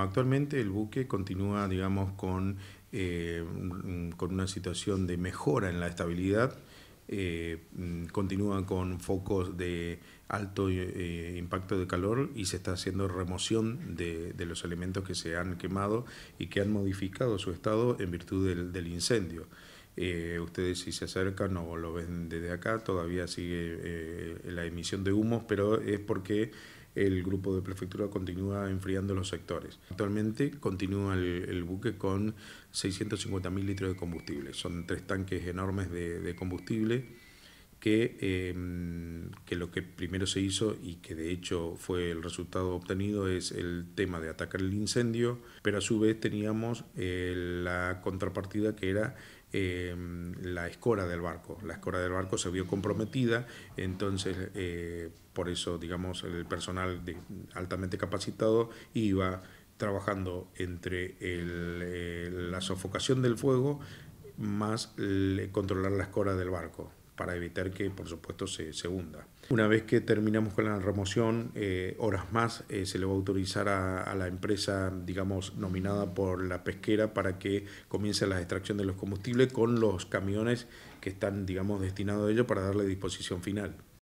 Actualmente el buque continúa, digamos, con, eh, mm, con una situación de mejora en la estabilidad. Eh, mm, continúa con focos de alto eh, impacto de calor y se está haciendo remoción de, los elementos que se han quemado y que han modificado su estado en virtud del, incendio. ustedes si se acercan o lo ven desde acá, todavía sigue la emisión de humos, pero es porque el grupo de prefectura continúa enfriando los sectores. Actualmente continúa el, buque con 650.000 litros de combustible. Son tres tanques enormes de, combustible que eh, que lo que primero se hizo y que de hecho fue el resultado obtenido es el tema de atacar el incendio, pero a su vez teníamos eh, la contrapartida que era em, la escora del barco. La escora del barco se vio comprometida, entonces eh, por eso, digamos, el personal de, altamente capacitado iba trabajando entre eh, la sofocación del fuego más controlar la escora del barco para evitar que, por supuesto, se, hunda. Una vez que terminamos con la remoción, eh, horas más eh, se le va a autorizar a, a, la empresa, digamos, nominada por la pesquera para que comience la extracción de los combustibles con los camiones que están, digamos, destinados a ello para darle disposición final.